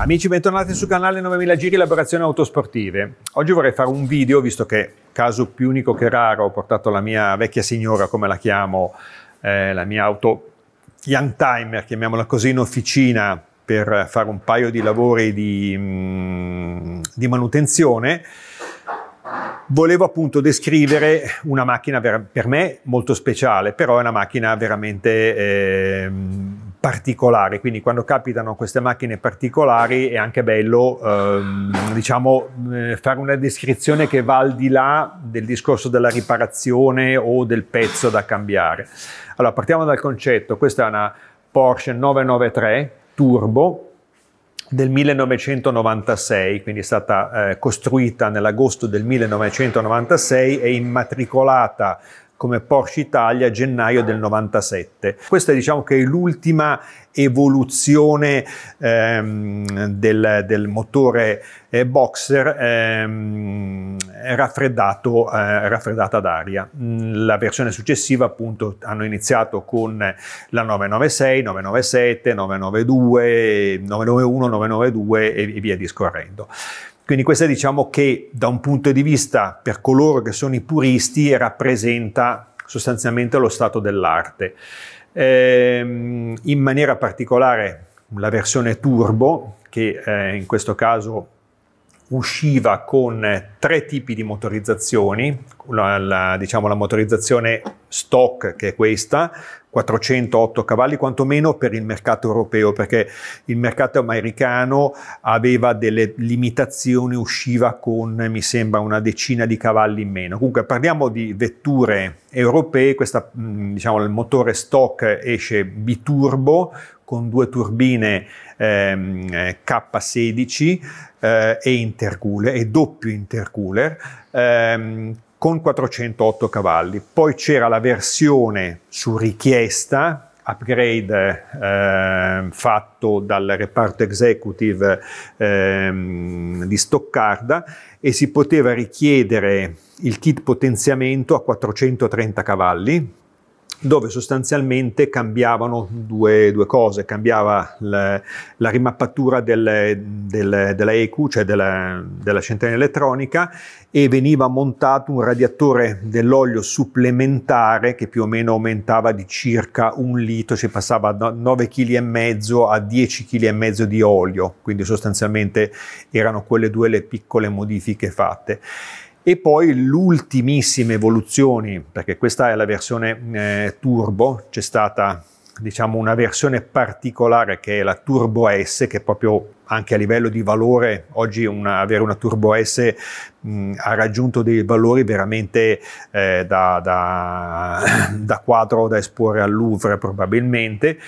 Amici, bentornati sul canale 9000 Giri Elaborazioni Autosportive. Oggi vorrei fare un video, visto che caso più unico che raro ho portato la mia vecchia signora, come la chiamo, eh, la mia auto young timer, chiamiamola così, in officina per fare un paio di lavori di, mh, mm, di manutenzione. Volevo appunto descrivere una macchina per me molto speciale, però è una macchina veramente eh, particolari, quindi quando capitano queste macchine particolari è anche bello ehm, diciamo, eh, fare una descrizione che va al di là del discorso della riparazione o del pezzo da cambiare. Allora partiamo dal concetto, questa è una Porsche 993 Turbo del 1996, quindi è stata eh, costruita nell'agosto del 1996 e immatricolata come Porsche Italia gennaio del 97. Questa diciamo che è l'ultima evoluzione ehm, del, del, motore eh, boxer ehm, raffreddato, eh, raffreddato, ad aria. Mm, la versione successiva appunto hanno iniziato con la 996, 997, 992, 991, 992 e via discorrendo. Quindi questa è diciamo che da un punto di vista per coloro che sono i puristi rappresenta sostanzialmente lo stato dell'arte. Ehm, in maniera particolare la versione turbo che eh, in questo caso usciva con tre tipi di motorizzazioni, la, la, diciamo la motorizzazione stock che è questa, 408 cavalli quantomeno per il mercato europeo perché il mercato americano aveva delle limitazioni usciva con mi sembra una decina di cavalli in meno comunque parliamo di vetture europee questa diciamo il motore stock esce biturbo con due turbine ehm, K16 eh, e intercooler e doppio intercooler ehm, con 408 cavalli. Poi c'era la versione su richiesta, upgrade eh, fatto dal reparto executive eh, di Stoccarda e si poteva richiedere il kit potenziamento a 430 cavalli dove sostanzialmente cambiavano due, due cose, cambiava la, la rimappatura del, del, della EQ, cioè della, della centrale elettronica, e veniva montato un radiatore dell'olio supplementare che più o meno aumentava di circa un litro, si cioè passava da 9,5 kg a 10,5 kg di olio, quindi sostanzialmente erano quelle due le piccole modifiche fatte e poi l'ultimissima evoluzione, perché questa è la versione eh, turbo, c'è stata diciamo una versione particolare che è la Turbo S che proprio anche a livello di valore oggi una, avere una Turbo S mh, ha raggiunto dei valori veramente eh, da, da, da, quadro da esporre al Louvre probabilmente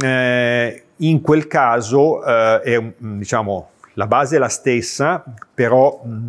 eh, in quel caso eh, è, diciamo la base è la stessa però mh,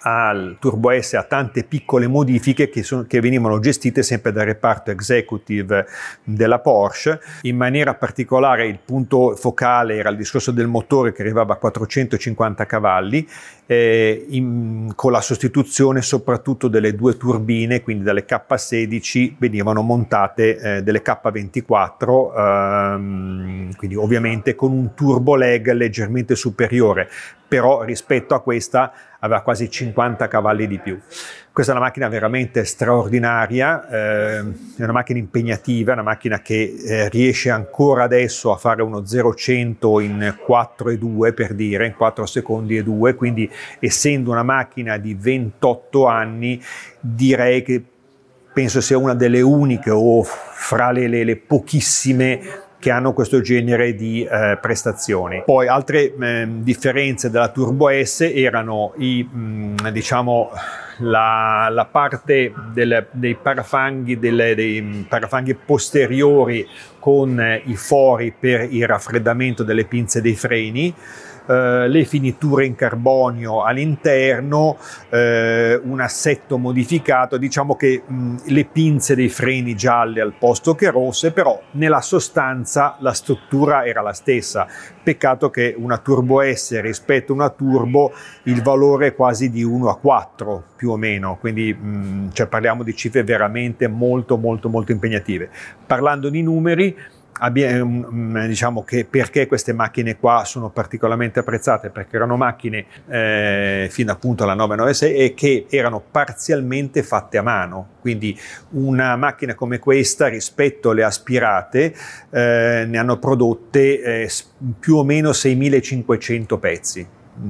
al Turbo S a tante piccole modifiche che, sono, che, venivano gestite sempre dal reparto executive della Porsche. In maniera particolare il punto focale era il discorso del motore che arrivava a 450 cavalli eh, in, con la sostituzione soprattutto delle due turbine, quindi dalle K16 venivano montate eh, delle K24, ehm, quindi ovviamente con un turbo lag leggermente superiore, però rispetto a questa aveva quasi 50 cavalli di più. Questa è una macchina veramente straordinaria, eh, è una macchina impegnativa, una macchina che eh, riesce ancora adesso a fare uno 0-100 in 4,2 per dire, in 4 secondi e 2, quindi essendo una macchina di 28 anni direi che penso sia una delle uniche o fra le, le, le pochissime che hanno questo genere di eh, prestazioni. Poi altre eh, differenze della Turbo S erano i, mh, mm, diciamo, la, la, parte del, dei, parafanghi, delle, dei mm, parafanghi posteriori con eh, i fori per il raffreddamento delle pinze dei freni eh, le finiture in carbonio all'interno, eh, un assetto modificato, diciamo che mh, le pinze dei freni gialle al posto che rosse, però nella sostanza la struttura era la stessa. Peccato che una Turbo S rispetto a una Turbo il valore è quasi di 1 a 4 più o meno, quindi mh, cioè, parliamo di cifre veramente molto molto molto impegnative. Parlando di numeri, eh, mm, diciamo che perché queste macchine qua sono particolarmente apprezzate, perché erano macchine eh, fino appunto alla 996 e che erano parzialmente fatte a mano, quindi una macchina come questa rispetto alle aspirate eh, ne hanno prodotte eh, più o meno 6500 pezzi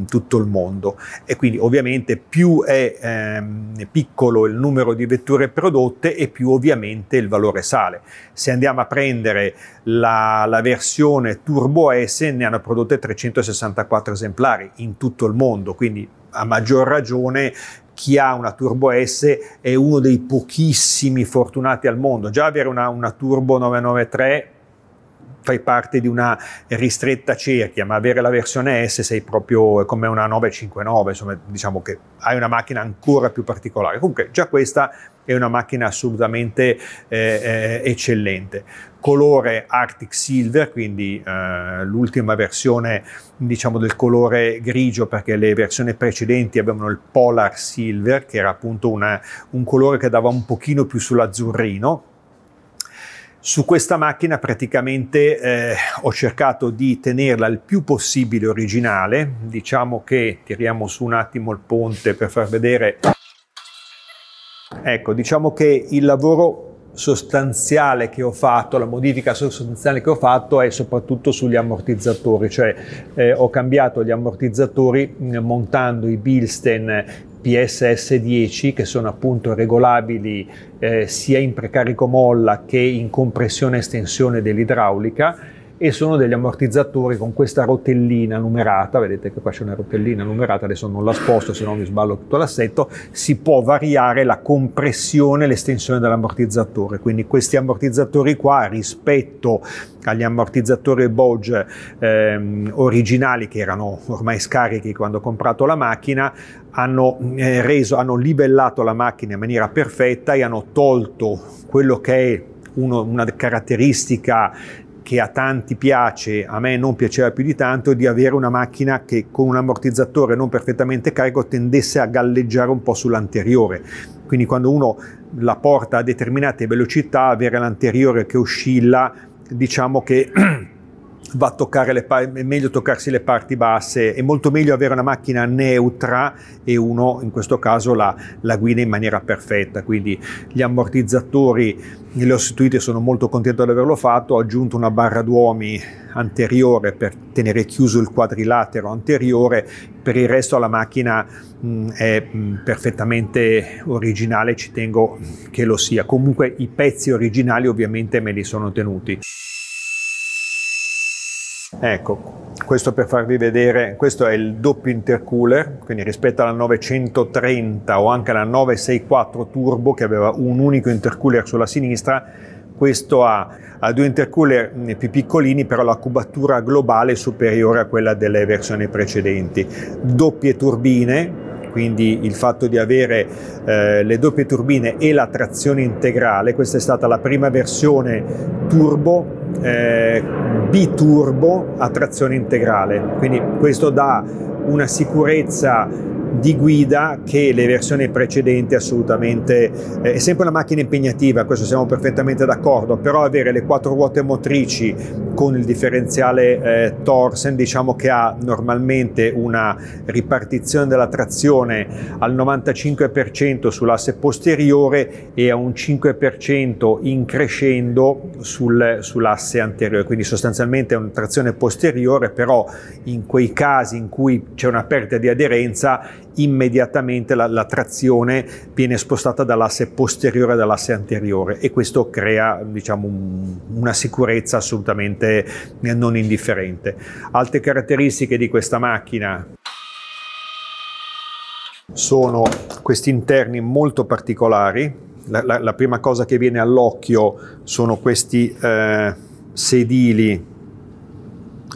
tutto il mondo e quindi ovviamente più è ehm, piccolo il numero di vetture prodotte e più ovviamente il valore sale. Se andiamo a prendere la, la versione Turbo S ne hanno prodotte 364 esemplari in tutto il mondo, quindi a maggior ragione chi ha una Turbo S è uno dei pochissimi fortunati al mondo. Già avere una, una Turbo 993 fai parte di una ristretta cerchia, ma avere la versione S sei proprio come una 959, insomma, diciamo che hai una macchina ancora più particolare. Comunque, già questa è una macchina assolutamente eh, eh, eccellente. Colore Arctic Silver, quindi eh, l'ultima versione diciamo del colore grigio perché le versioni precedenti avevano il Polar Silver che era appunto una, un colore che dava un pochino più sull'azzurrino su questa macchina praticamente eh, ho cercato di tenerla il più possibile originale, diciamo che tiriamo su un attimo il ponte per far vedere. Ecco, diciamo che il lavoro sostanziale che ho fatto, la modifica sostanziale che ho fatto è soprattutto sugli ammortizzatori, cioè eh, ho cambiato gli ammortizzatori mm, montando i Bilsten PSS10 che sono appunto regolabili eh, sia in precarico molla che in compressione estensione dell'idraulica e sono degli ammortizzatori con questa rotellina numerata, vedete che qua c'è una rotellina numerata, adesso non la sposto se no mi sballo tutto l'assetto, si può variare la compressione e l'estensione dell'ammortizzatore, quindi questi ammortizzatori qua rispetto agli ammortizzatori Boge ehm, originali che erano ormai scarichi quando ho comprato la macchina, hanno, eh, reso, hanno libellato la macchina in maniera perfetta e hanno tolto quello che è uno, una caratteristica che a tanti piace, a me non piaceva più di tanto, di avere una macchina che con un ammortizzatore non perfettamente carico tendesse a galleggiare un po' sull'anteriore. Quindi quando uno la porta a determinate velocità, avere l'anteriore che oscilla, diciamo che va a toccare le è meglio toccarsi le parti basse, è molto meglio avere una macchina neutra e uno in questo caso la, la guida in maniera perfetta, quindi gli ammortizzatori li ho sostituiti e sono molto contento di averlo fatto, ho aggiunto una barra d'uomi anteriore per tenere chiuso il quadrilatero anteriore, per il resto la macchina mh, è mh, perfettamente originale, ci tengo che lo sia, comunque i pezzi originali ovviamente me li sono tenuti. Ecco, questo per farvi vedere, questo è il doppio intercooler, quindi rispetto alla 930 o anche alla 964 turbo che aveva un unico intercooler sulla sinistra, questo ha, ha due intercooler mm, più piccolini, però la cubatura globale è superiore a quella delle versioni precedenti. Doppie turbine, quindi il fatto di avere eh, le doppie turbine e la trazione integrale, questa è stata la prima versione turbo eh, biturbo a trazione integrale, quindi questo dà una sicurezza di guida che le versioni precedenti assolutamente eh, è sempre una macchina impegnativa, questo siamo perfettamente d'accordo, però avere le quattro ruote motrici con il differenziale eh, Torsen diciamo che ha normalmente una ripartizione della trazione al 95% sull'asse posteriore e a un 5% in crescendo sul, sull'asse anteriore, quindi sostanzialmente è una trazione posteriore, però in quei casi in cui c'è una perdita di aderenza immediatamente la, la trazione viene spostata dall'asse posteriore all'asse anteriore e questo crea diciamo, un, una sicurezza assolutamente non indifferente. Altre caratteristiche di questa macchina sono questi interni molto particolari. La, la, la prima cosa che viene all'occhio sono questi eh, sedili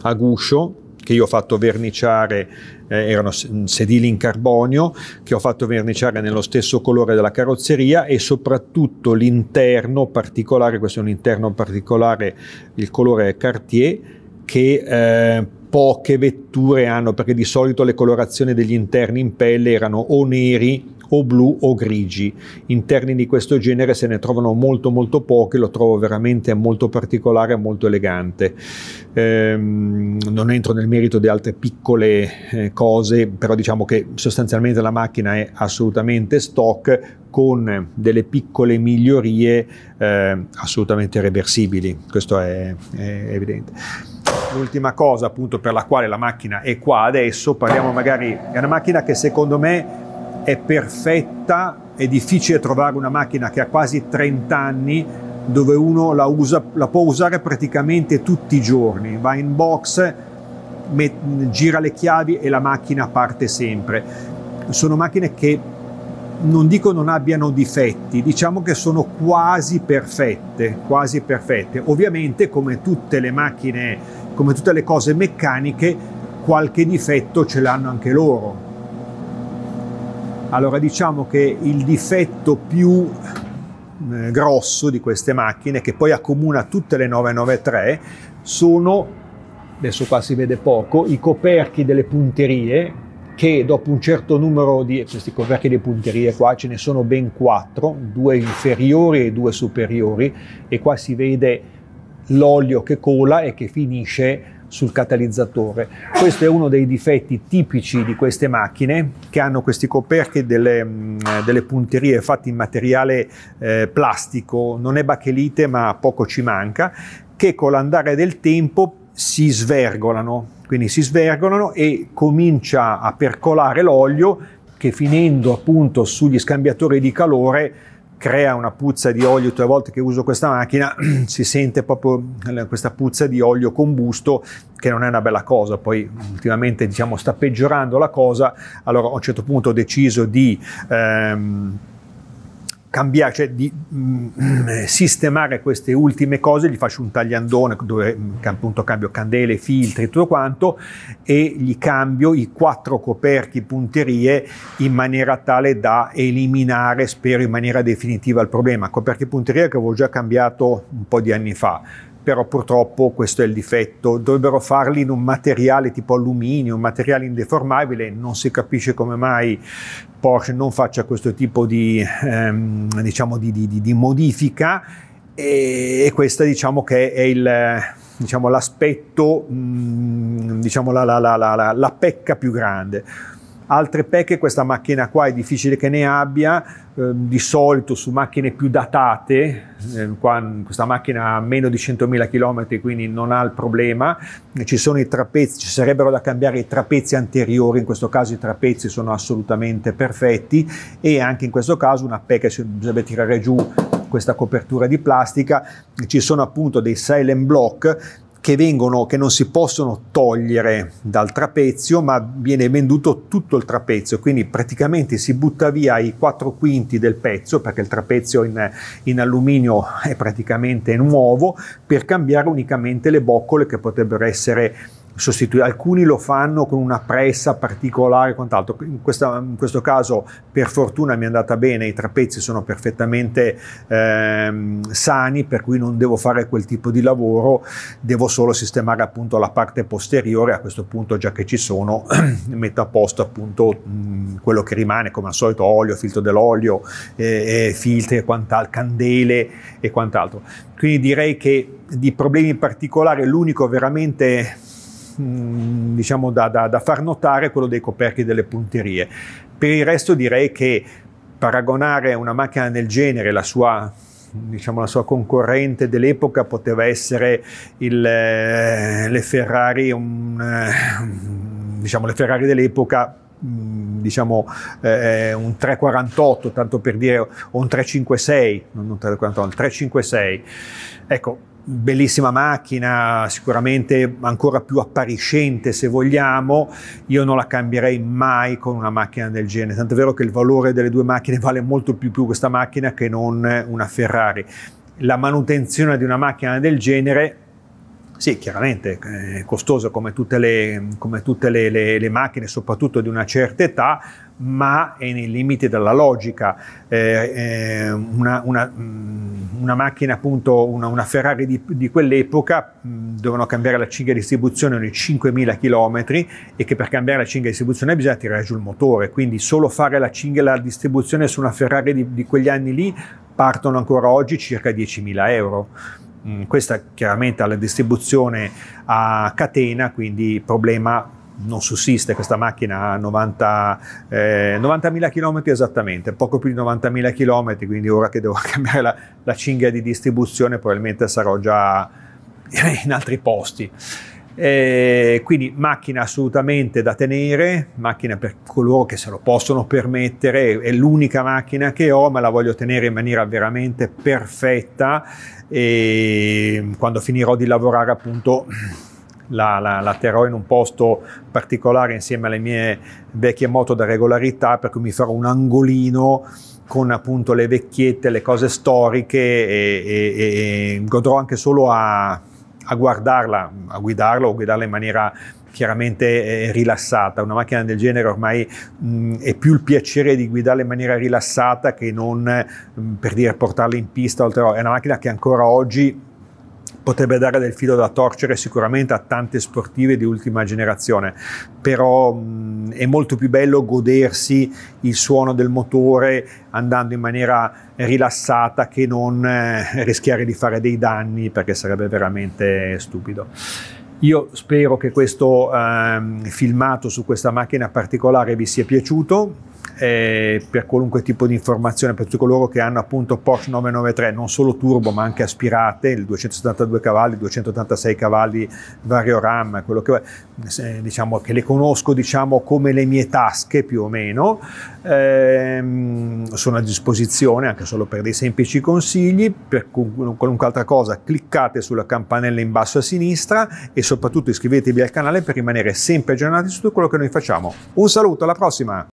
a guscio che io ho fatto verniciare eh, erano mm, sedili in carbonio che ho fatto verniciare nello stesso colore della carrozzeria e soprattutto l'interno particolare, questo è un interno particolare, il colore Cartier che eh, poche vetture hanno perché di solito le colorazioni degli interni in pelle erano o neri o blu o grigi. Interni di questo genere se ne trovano molto molto pochi, lo trovo veramente molto particolare e molto elegante. Ehm, non entro nel merito di altre piccole eh, cose, però diciamo che sostanzialmente la macchina è assolutamente stock con delle piccole migliorie eh, assolutamente reversibili, questo è, è evidente. L'ultima cosa appunto per la quale la macchina è qua adesso, parliamo magari, è una macchina che secondo me è perfetta, è difficile trovare una macchina che ha quasi 30 anni dove uno la, usa, la può usare praticamente tutti i giorni, va in box, met, gira le chiavi e la macchina parte sempre. Sono macchine che non dico non abbiano difetti, diciamo che sono quasi perfette, quasi perfette. Ovviamente come tutte le macchine, come tutte le cose meccaniche, qualche difetto ce l'hanno anche loro. Allora diciamo che il difetto più eh, grosso di queste macchine, che poi accomuna tutte le 993, sono, adesso qua si vede poco, i coperchi delle punterie, che dopo un certo numero di questi coperchi di punterie qua ce ne sono ben quattro, due inferiori e due superiori e qua si vede l'olio che cola e che finisce sul catalizzatore. Questo è uno dei difetti tipici di queste macchine che hanno questi coperchi delle, mm, delle punterie fatte in materiale eh, plastico, non è bachelite ma poco ci manca, che con l'andare del tempo si svergolano, quindi si svergolano e comincia a percolare l'olio che finendo appunto sugli scambiatori di calore crea una puzza di olio, tutte le volte che uso questa macchina si sente proprio eh, questa puzza di olio combusto che non è una bella cosa, poi ultimamente diciamo sta peggiorando la cosa, allora a un certo punto ho deciso di... Ehm, cambiare, cioè di mh, mm, eh, sistemare queste ultime cose, gli faccio un tagliandone dove mh, mm, appunto cambio candele, filtri, e tutto quanto e gli cambio i quattro coperchi punterie in maniera tale da eliminare, spero in maniera definitiva, il problema. Coperchi punterie che avevo già cambiato un po' di anni fa però purtroppo questo è il difetto. Dovrebbero farli in un materiale tipo alluminio, un materiale indeformabile, non si capisce come mai Porsche non faccia questo tipo di, ehm, diciamo di, di, di modifica e, e questa diciamo che è il, diciamo, l'aspetto, mh, mm, diciamo la, la, la, la pecca più grande. Altre pecche questa macchina qua è difficile che ne abbia, eh, di solito su macchine più datate, eh, qua, questa macchina ha meno di 100.000 km quindi non ha il problema, ci sono i trapezzi, ci sarebbero da cambiare i trapezzi anteriori, in questo caso i trapezzi sono assolutamente perfetti e anche in questo caso una pecca bisognerebbe tirare giù questa copertura di plastica, ci sono appunto dei silent block che, vengono, che non si possono togliere dal trapezio, ma viene venduto tutto il trapezio, quindi praticamente si butta via i quattro quinti del pezzo, perché il trapezio in, in alluminio è praticamente nuovo, per cambiare unicamente le boccole che potrebbero essere sostituire. Alcuni lo fanno con una pressa particolare e quant'altro. In, questa, in, questo caso, per fortuna, mi è andata bene, i trapezzi sono perfettamente ehm, sani, per cui non devo fare quel tipo di lavoro, devo solo sistemare appunto la parte posteriore. A questo punto, già che ci sono, metto a posto appunto mh, quello che rimane, come al solito, olio, filtro dell'olio, eh, eh, filtri e quant'altro, candele e quant'altro. Quindi direi che di problemi particolari l'unico veramente diciamo, da, da, da far notare quello dei coperchi delle punterie. Per il resto direi che paragonare una macchina del genere, la sua diciamo la sua concorrente dell'epoca poteva essere il, eh, le Ferrari un, eh, diciamo le Ferrari dell'epoca diciamo eh, un 348 tanto per dire o un 356 non un 348 il 356 ecco bellissima macchina, sicuramente ancora più appariscente se vogliamo, io non la cambierei mai con una macchina del genere, tant'è vero che il valore delle due macchine vale molto più, più questa macchina che non una Ferrari. La manutenzione di una macchina del genere sì, chiaramente eh, è costosa come tutte, le, come tutte le, le, le, macchine, soprattutto di una certa età, ma è nei limiti della logica. Eh, eh una, una, mm, una, macchina, appunto, una, una Ferrari di, di quell'epoca mh, mm, dovevano cambiare la cinghia di distribuzione ogni 5.000 km e che per cambiare la cinghia di distribuzione bisogna tirare giù il motore, quindi solo fare la cinghia e la distribuzione su una Ferrari di, di quegli anni lì partono ancora oggi circa 10.000 euro mm, questa chiaramente ha la distribuzione a catena, quindi problema non sussiste, questa macchina ha 90, eh, 90.000 km esattamente, poco più di 90.000 km, quindi ora che devo cambiare la, la cinghia di distribuzione probabilmente sarò già in altri posti. Eh, quindi macchina assolutamente da tenere, macchina per coloro che se lo possono permettere, è l'unica macchina che ho, ma la voglio tenere in maniera veramente perfetta e quando finirò di lavorare appunto la, la, la, terrò in un posto particolare insieme alle mie vecchie moto da regolarità, per cui mi farò un angolino con appunto le vecchiette, le cose storiche e, e, e godrò anche solo a, a guardarla, a guidarla o guidarla in maniera chiaramente eh, rilassata. Una macchina del genere ormai mh, mm, è più il piacere di guidarla in maniera rilassata che non mh, mm, per dire portarla in pista. Oltre. È una macchina che ancora oggi potrebbe dare del filo da torcere sicuramente a tante sportive di ultima generazione, però mh, è molto più bello godersi il suono del motore andando in maniera rilassata che non eh, rischiare di fare dei danni perché sarebbe veramente stupido. Io spero che questo eh, filmato su questa macchina particolare vi sia piaciuto eh, per qualunque tipo di informazione, per tutti coloro che hanno appunto Porsche 993, non solo turbo ma anche aspirate, il 272 cavalli, 286 cavalli, vario RAM, quello che, eh, diciamo, che le conosco diciamo, come le mie tasche più o meno, eh, sono a disposizione anche solo per dei semplici consigli, per qualunque altra cosa cliccate sulla campanella in basso a sinistra e soprattutto iscrivetevi al canale per rimanere sempre aggiornati su tutto quello che noi facciamo. Un saluto, alla prossima!